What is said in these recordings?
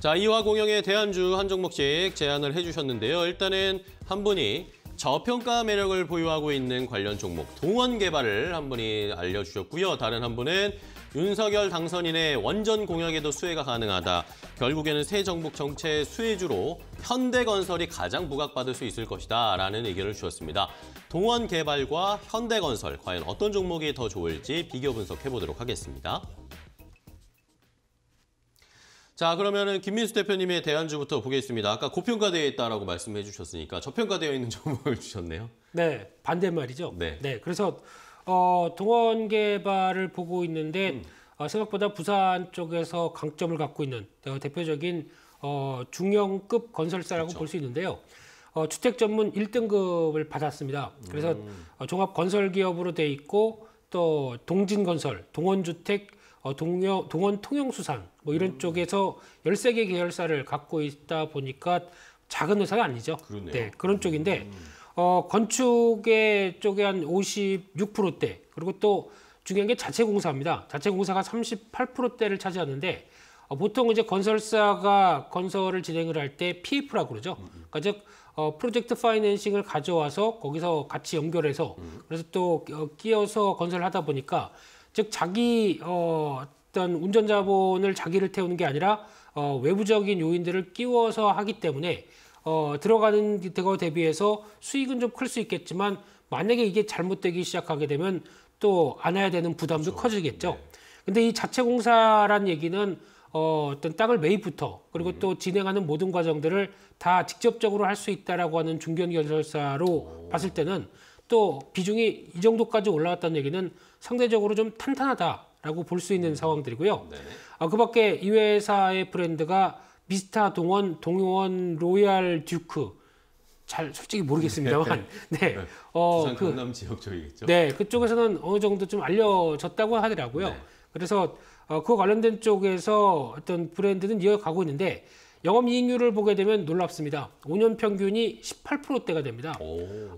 자, 이화 공영의 대한주 한 종목씩 제안을 해주셨는데요. 일단은 한 분이 저평가 매력을 보유하고 있는 관련 종목 동원 개발을 한 분이 알려주셨고요. 다른 한 분은 윤석열 당선인의 원전 공약에도 수혜가 가능하다. 결국에는 새 정부 정책 수혜주로 현대건설이 가장 부각받을 수 있을 것이다 라는 의견을 주셨습니다. 동원 개발과 현대건설 과연 어떤 종목이 더 좋을지 비교 분석해보도록 하겠습니다. 자 그러면은 김민수 대표님의 대안주부터 보겠습니다. 아까 고평가되어 있다라고 말씀해 주셨으니까 저평가되어 있는 정보를 주셨네요. 네 반대말이죠. 네. 네 그래서 어, 동원 개발을 보고 있는데 음. 어, 생각보다 부산 쪽에서 강점을 갖고 있는 어, 대표적인 어, 중형급 건설사라고 그렇죠. 볼수 있는데요. 어, 주택 전문 1등급을 받았습니다. 그래서 음. 어, 종합 건설 기업으로 돼 있고 또 동진건설, 동원주택 어, 동여, 동원 통영수산 뭐 이런 음. 쪽에서 열세 개 계열사를 갖고 있다 보니까 작은 회사가 아니죠. 그러네요. 네, 그런 음, 쪽인데 음, 음. 어, 건축의 쪽에 한 56%대 그리고 또 중요한 게 자체 공사입니다. 자체 공사가 38%대를 차지하는데 어, 보통 이제 건설사가 건설을 진행을 할 때 PF라고 그러죠. 음, 음. 그러니까 즉 어, 프로젝트 파이낸싱을 가져와서 거기서 같이 연결해서 음. 그래서 또 어, 끼어서 건설을 하다 보니까 즉 자기 어, 어떤 운전자본을 자기를 태우는 게 아니라 어, 외부적인 요인들을 끼워서 하기 때문에 어, 들어가는 거 그, 대비해서 수익은 좀 클 수 있겠지만 만약에 이게 잘못되기 시작하게 되면 또 안아야 되는 부담도 그렇죠. 커지겠죠. 네. 근데 이 자체 공사란 얘기는 어, 어떤 땅을 매입부터 그리고 음. 또 진행하는 모든 과정들을 다 직접적으로 할 수 있다라고 하는 중견 건설사로 봤을 때는 또 비중이 이 정도까지 올라왔다는 얘기는 상대적으로 좀 탄탄하다라고 볼 수 있는 상황들이고요. 네. 아, 그 밖에 이 회사의 브랜드가 미스타 동원, 동원, 로얄 듀크 잘 솔직히 모르겠습니다만 네. 네. 네. 어, 부산 그 강남 지역 쪽이겠죠. 네, 그쪽에서는 어느 정도 좀 알려졌다고 하더라고요. 네. 그래서 어, 그와 관련된 쪽에서 어떤 브랜드는 이어가고 있는데 영업이익률을 보게 되면 놀랍습니다. 5년 평균이 18%대가 됩니다.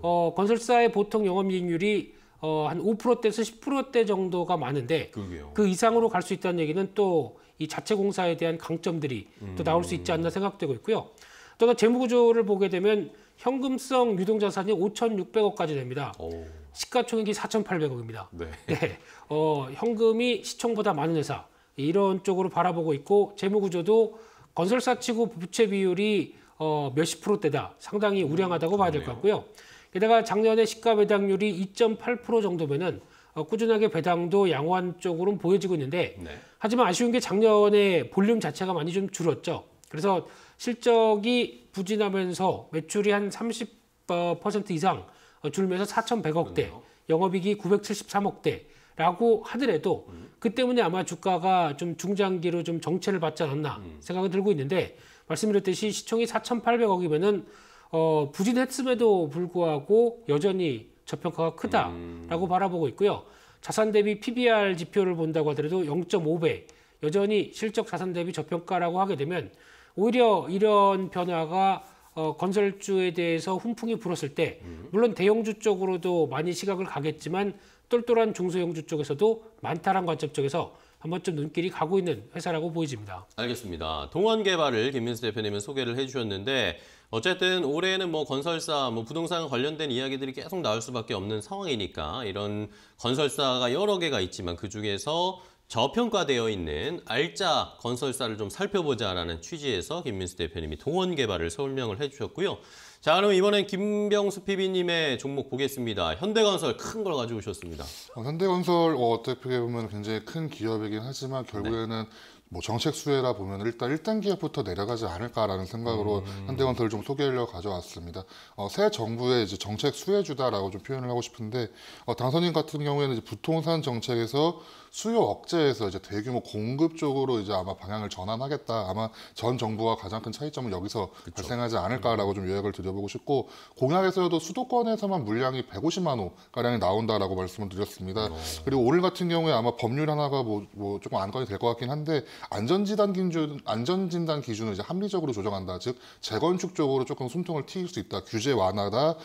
어, 건설사의 보통 영업이익률이 어, 한 5%대에서 10%대 정도가 많은데 그게요. 그 이상으로 갈 수 있다는 얘기는 또 이 자체 공사에 대한 강점들이 음. 또 나올 수 있지 않나 생각되고 있고요. 또 재무구조를 보게 되면 현금성 유동자산이 5,600억까지 됩니다. 오. 시가총액이 4,800억입니다. 네. 네. 어, 현금이 시총보다 많은 회사 이런 쪽으로 바라보고 있고 재무구조도 건설사 치고 부채 비율이 어, 몇십 프로대다. 상당히 우량하다고 음, 봐야 될 것 같고요. 게다가 작년에 시가 배당률이 2.8% 정도면은 어, 꾸준하게 배당도 양호한 쪽으로 보여지고 있는데 네. 하지만 아쉬운 게 작년에 볼륨 자체가 많이 좀 줄었죠. 그래서 실적이 부진하면서 매출이 한 30% 어, 이상 어, 줄면서 4,100억대, 영업이익이 973억대, 라고 하더라도 음. 그 때문에 아마 주가가 좀 중장기로 좀 정체를 받지 않았나 음. 생각은 들고 있는데 말씀드렸듯이 시총이 4,800억이면은 어, 부진했음에도 불구하고 여전히 저평가가 크다라고 음. 바라보고 있고요. 자산 대비 PBR 지표를 본다고 하더라도 0.5배 여전히 실적 자산 대비 저평가라고 하게 되면 오히려 이런 변화가 어, 건설주에 대해서 훈풍이 불었을 때 음. 물론 대형주 쪽으로도 많이 시각을 가겠지만 똘똘한 중소형주 쪽에서도 많다란 관점 쪽에서 한 번쯤 눈길이 가고 있는 회사라고 보여집니다. 알겠습니다. 동원개발을 김민수 대표님은 소개를 해주셨는데 어쨌든 올해는 뭐 건설사, 뭐 부동산 관련된 이야기들이 계속 나올 수밖에 없는 상황이니까 이런 건설사가 여러 개가 있지만 그중에서 저평가되어 있는 알짜 건설사를 좀 살펴보자라는 취지에서 김민수 대표님이 동원개발을 설명을 해주셨고요. 자 그럼 이번엔 김병수 PB님의 종목 보겠습니다. 현대건설 큰 걸 가지고 오셨습니다. 어, 현대건설 어, 떻게 보면 굉장히 큰 기업이긴 하지만 결국에는 네. 뭐 정책 수혜라 보면 일단 1단 계부터 내려가지 않을까라는 생각으로 음. 현대건설을 좀 소개하려 가져왔습니다. 어, 새 정부의 이제 정책 수혜주다라고 좀 표현을 하고 싶은데 어, 당선인 같은 경우에는 이제 부동산 정책에서 수요 억제에서 이제 대규모 공급 쪽으로 이제 아마 방향을 전환하겠다. 아마 전 정부와 가장 큰 차이점은 여기서 그쵸. 발생하지 않을까라고 좀 요약을 드려보고 싶고 공약에서도 수도권에서만 물량이 150만 호 가량이 나온다라고 말씀을 드렸습니다. 어. 그리고 오늘 같은 경우에 아마 법률 하나가 뭐, 뭐 조금 안건이 될 것 같긴 한데 안전진단 기준 안전진단 기준을 이제 합리적으로 조정한다. 즉 재건축 쪽으로 조금 숨통을 트일 수 있다. 규제 완화다.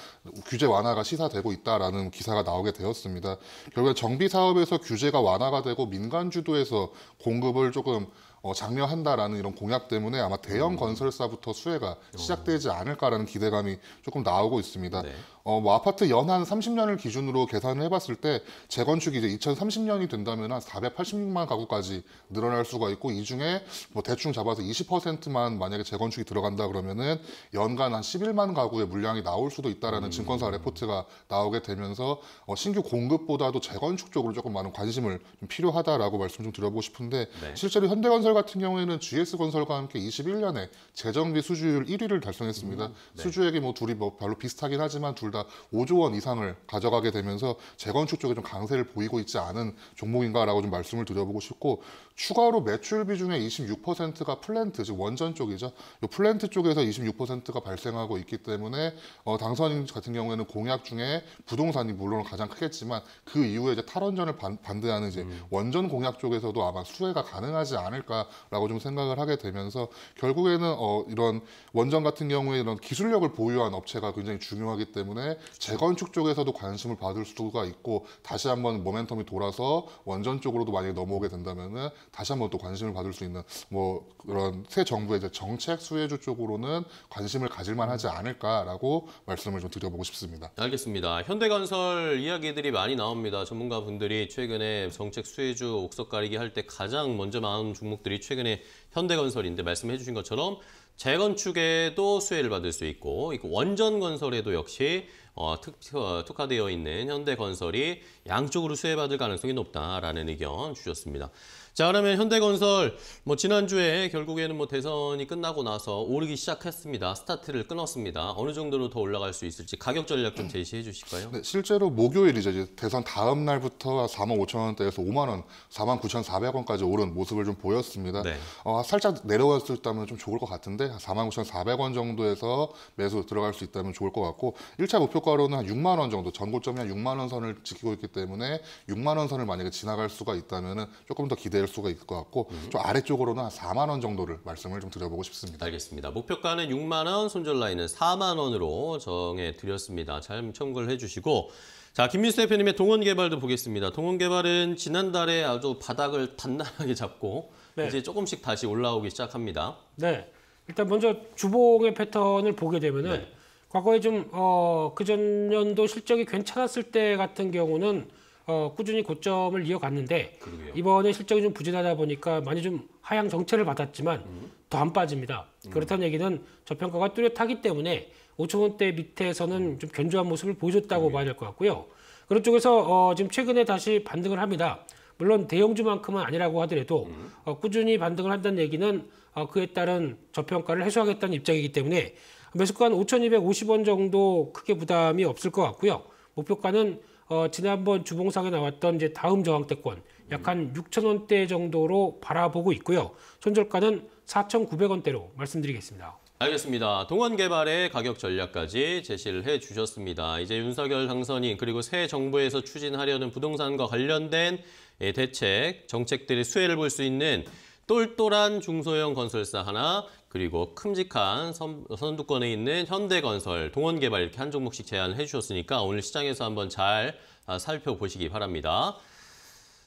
규제 완화가 시사되고 있다라는 기사가 나오게 되었습니다. 결국에 정비 사업에서 규제가 완화가 되고 민간 주도에서 공급을 조금 어, 장려한다라는 이런 공약 때문에 아마 대형 음. 건설사부터 수혜가 어. 시작되지 않을까라는 기대감이 조금 나오고 있습니다. 네. 어, 뭐 아파트 연한 30년을 기준으로 계산을 해봤을 때 재건축이 이제 2030년이 된다면 한 486만 가구까지 늘어날 수가 있고 이 중에 뭐 대충 잡아서 20%만 만약에 재건축이 들어간다 그러면은 연간 한 11만 가구의 물량이 나올 수도 있다라는 음. 증권사 레포트가 나오게 되면서 어, 신규 공급보다도 재건축 쪽으로 조금 많은 관심을 좀 필요하다라고 말씀 좀 드려보고 싶은데 네. 실제로 현대건설 건설 같은 경우에는 GS건설과 함께 21년에 재정비 수주율 1위를 달성했습니다. 음, 네. 수주액이 뭐 둘이 뭐 별로 비슷하긴 하지만 둘 다 5조 원 이상을 가져가게 되면서 재건축 쪽에 좀 강세를 보이고 있지 않은 종목인가라고 좀 말씀을 드려보고 싶고 추가로 매출 비중의 26%가 플랜트 즉 원전 쪽이죠. 이 플랜트 쪽에서 26%가 발생하고 있기 때문에 어, 당선인 같은 경우에는 공약 중에 부동산이 물론 가장 크겠지만 그 이후에 이제 탈원전을 반, 반대하는 이제 음. 원전 공약 쪽에서도 아마 수혜가 가능하지 않을까. 되나라고 좀 생각을 하게 되면서 결국에는 어, 이런 원전 같은 경우에 이런 기술력을 보유한 업체가 굉장히 중요하기 때문에 재건축 쪽에서도 관심을 받을 수가 있고 다시 한번 모멘텀이 돌아서 원전 쪽으로도 만약에 넘어오게 된다면은 다시 한번 또 관심을 받을 수 있는 뭐 그런 새 정부의 이제 정책 수혜주 쪽으로는 관심을 가질만하지 않을까라고 말씀을 좀 드려보고 싶습니다. 알겠습니다. 현대건설 이야기들이 많이 나옵니다. 전문가분들이 최근에 정책 수혜주 옥석 가리기 할 때 가장 먼저 나온 주목 기업들이 최근에 현대건설인데 말씀해 주신 것처럼 재건축에도 수혜를 받을 수 있고 원전건설에도 역시 어, 특, 어, 특화되어 있는 현대건설이 양쪽으로 수혜받을 가능성이 높다라는 의견 주셨습니다. 자 그러면 현대건설 뭐 지난주에 결국에는 뭐 대선이 끝나고 나서 오르기 시작했습니다. 스타트를 끊었습니다. 어느 정도로 더 올라갈 수 있을지 가격 전략 좀 제시해 주실까요? 네, 실제로 목요일이제 대선 다음 날부터 4만 5천 원대에서 5만 원, 4만 9,400원까지 오른 모습을 좀 보였습니다. 네. 어, 살짝 내려갔을 때면 좀 좋을 것 같은데 4만 9,400원 정도에서 매수 들어갈 수 있다면 좋을 것 같고 1차 목표가 고가로는 한 6만 원 정도, 전고점이 한 6만 원 선을 지키고 있기 때문에 6만 원 선을 만약에 지나갈 수가 있다면 조금 더 기대할 수가 있을 것 같고 음. 좀 아래쪽으로는 한 4만 원 정도를 말씀을 좀 드려보고 싶습니다. 알겠습니다. 목표가는 6만 원, 손절 라인은 4만 원으로 정해드렸습니다. 잘 참고를 해주시고 자, 김민수 대표님의 동원개발도 보겠습니다. 동원개발은 지난달에 아주 바닥을 단단하게 잡고 네. 이제 조금씩 다시 올라오기 시작합니다. 네. 일단 먼저 주봉의 패턴을 보게 되면은 네. 과거에 좀, 어, 그 전년도 실적이 괜찮았을 때 같은 경우는 어, 꾸준히 고점을 이어갔는데 그러게요. 이번에 실적이 좀 부진하다 보니까 많이 좀 하향 정체를 받았지만 음. 더안 빠집니다. 음. 그렇다는 얘기는 저평가가 뚜렷하기 때문에 5천 원대 밑에서는 음. 좀 견조한 모습을 보여줬다고 봐야 될것 같고요. 그런 쪽에서 어, 지금 최근에 다시 반등을 합니다. 물론 대형주만큼은 아니라고 하더라도 음. 어, 꾸준히 반등을 한다는 얘기는 어, 그에 따른 저평가를 해소하겠다는 입장이기 때문에 매수가는 5,250원 정도 크게 부담이 없을 것 같고요. 목표가는 어, 지난번 주봉상에 나왔던 이제 다음 저항대권 약 한 6,000원대 정도로 바라보고 있고요. 손절가는 4,900원대로 말씀드리겠습니다. 알겠습니다. 동원개발의 가격 전략까지 제시를 해주셨습니다. 이제 윤석열 당선인 그리고 새 정부에서 추진하려는 부동산과 관련된 예, 대책, 정책들의 수혜를 볼 수 있는 똘똘한 중소형 건설사 하나, 그리고 큼직한 선, 두권에 있는 현대건설, 동원개발 이렇게 한 종목씩 제안해 주셨으니까 오늘 시장에서 한번 잘 아, 살펴보시기 바랍니다.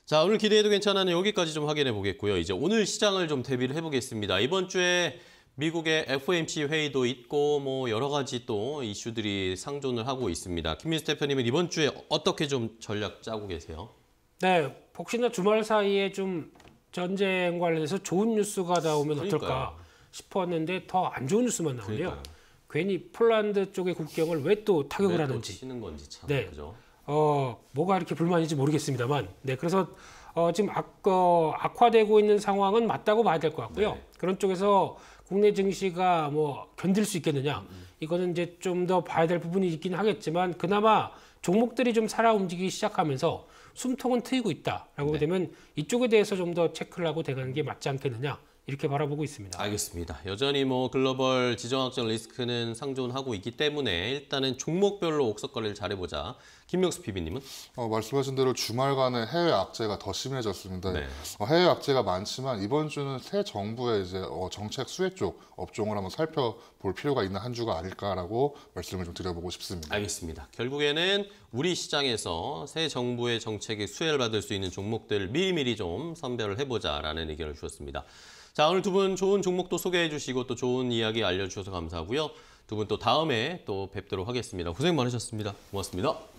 자, 오늘 기대해도 괜찮아는 여기까지 좀 확인해 보겠고요. 이제 오늘 시장을 좀 대비를 해 보겠습니다. 이번 주에 미국의 FOMC 회의도 있고 뭐 여러 가지 또 이슈들이 상존을 하고 있습니다. 김민수 대표님은 이번 주에 어떻게 좀 전략 짜고 계세요? 네, 혹시나 주말 사이에 좀 전쟁 관련해서 좋은 뉴스가 나오면 그러니까요. 어떨까 싶었는데 더 안 좋은 뉴스만 나오네요. 그러니까요. 괜히 폴란드 쪽의 국경을 왜 또 타격을 왜 하는지. 치는 건지 참. 네. 그죠? 어, 뭐가 이렇게 불만인지 모르겠습니다만. 네. 그래서 어, 지금 악, 어, 악화되고 있는 상황은 맞다고 봐야 될 것 같고요. 네. 그런 쪽에서 국내 증시가 뭐 견딜 수 있겠느냐. 음. 이거는 이제 좀 더 봐야 될 부분이 있긴 하겠지만 그나마 종목들이 좀 살아 움직이기 시작하면서 숨통은 트이고 있다라고 네. 되면 이쪽에 대해서 좀 더 체크를 하고 돼가는 게 맞지 않겠느냐. 이렇게 바라보고 있습니다. 알겠습니다. 여전히 뭐 글로벌 지정학적 리스크는 상존하고 있기 때문에 일단은 종목별로 옥석거래를 잘해보자. 김명수 PB님은? 어, 말씀하신 대로 주말간에 해외 악재가 더 심해졌습니다. 네. 어, 해외 악재가 많지만 이번 주는 새 정부의 이제 어, 정책 수혜 쪽 업종을 한번 살펴볼 필요가 있는 한 주가 아닐까라고 말씀을 좀 드려보고 싶습니다. 알겠습니다. 결국에는 우리 시장에서 새 정부의 정책에 수혜를 받을 수 있는 종목들 미리미리 좀 선별을 해보자라는 의견을 주셨습니다. 자, 오늘 두 분 좋은 종목도 소개해 주시고 또 좋은 이야기 알려주셔서 감사하고요. 두 분 또 다음에 또 뵙도록 하겠습니다. 고생 많으셨습니다. 고맙습니다.